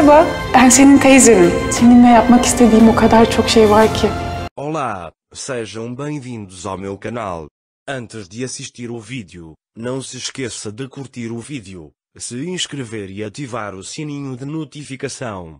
Merhaba, ben senin teyzenim. Seninle yapmak istediğim o kadar çok şey var ki. Olá, sejam bem-vindos ao meu canal. Antes de assistir o vídeo, não se esqueça de curtir o vídeo, se inscrever e ativar o sininho de notificação.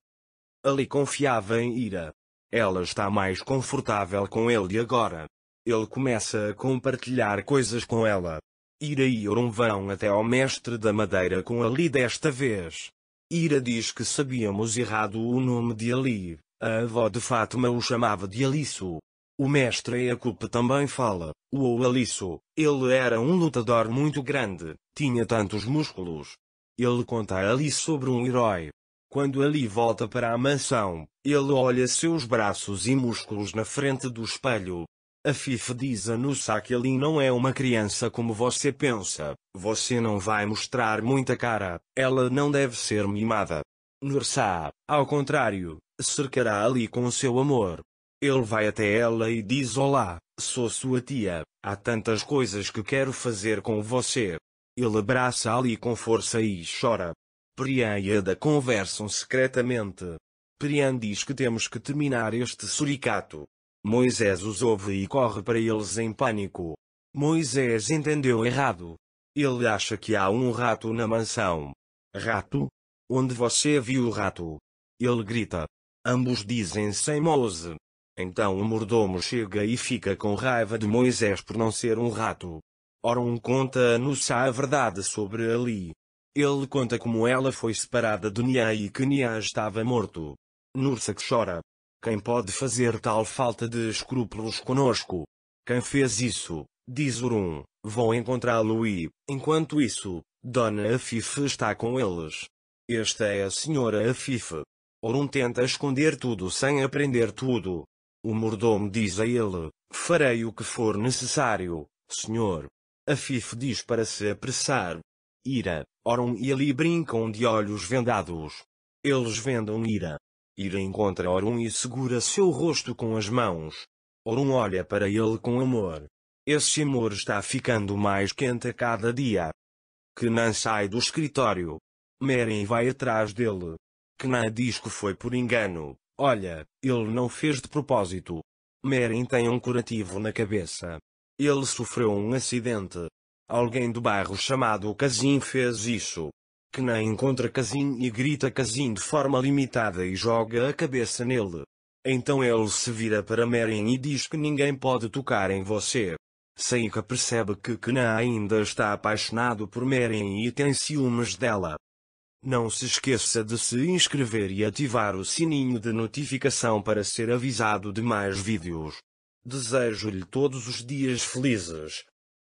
Ali confiava em Ira. Ela está mais confortável com ele agora. Ele começa a compartilhar coisas com ela. Ira e Oron vão até ao mestre da madeira com Ali desta vez. Ira diz que sabíamos errado o nome de Ali, a avó de Fátima o chamava de Aliço. O mestre Eacupe também fala, o Aliço. ele era um lutador muito grande, tinha tantos músculos. Ele conta a Ali sobre um herói. Quando Ali volta para a mansão, ele olha seus braços e músculos na frente do espelho, a FIFA diz a Nursa que ali não é uma criança como você pensa. Você não vai mostrar muita cara. Ela não deve ser mimada. Nursa, ao contrário, cercará ali com seu amor. Ele vai até ela e diz Olá, sou sua tia. Há tantas coisas que quero fazer com você. Ele abraça Ali com força e chora. Prian e Ada conversam secretamente. Prian diz que temos que terminar este suricato. Moisés os ouve e corre para eles em pânico. Moisés entendeu errado. Ele acha que há um rato na mansão. Rato? Onde você viu o rato? Ele grita. Ambos dizem sem Mose. Então o mordomo chega e fica com raiva de Moisés por não ser um rato. Ora um conta-nos a verdade sobre Ali. Ele conta como ela foi separada de Nia e que Nia estava morto. Nursa que chora. Quem pode fazer tal falta de escrúpulos conosco? Quem fez isso, diz Urum, vão encontrá-lo e, enquanto isso, Dona Afife está com eles. Esta é a Senhora Afife. Orum tenta esconder tudo sem aprender tudo. O mordomo diz a ele, farei o que for necessário, senhor. Afife diz para se apressar. Ira, Orum e Ali brincam de olhos vendados. Eles vendam Ira. Ira encontra Orun e segura seu rosto com as mãos. Orun olha para ele com amor. Esse amor está ficando mais quente a cada dia. Kenan sai do escritório. Meren vai atrás dele. Kenan diz que foi por engano. Olha, ele não fez de propósito. Meren tem um curativo na cabeça. Ele sofreu um acidente. Alguém do bairro chamado Casim fez isso que nem encontra Casim e grita Casim de forma limitada e joga a cabeça nele. Então ele se vira para Meryn e diz que ninguém pode tocar em você. Seika percebe que Kna ainda está apaixonado por Meryn e tem ciúmes dela. Não se esqueça de se inscrever e ativar o sininho de notificação para ser avisado de mais vídeos. Desejo-lhe todos os dias felizes.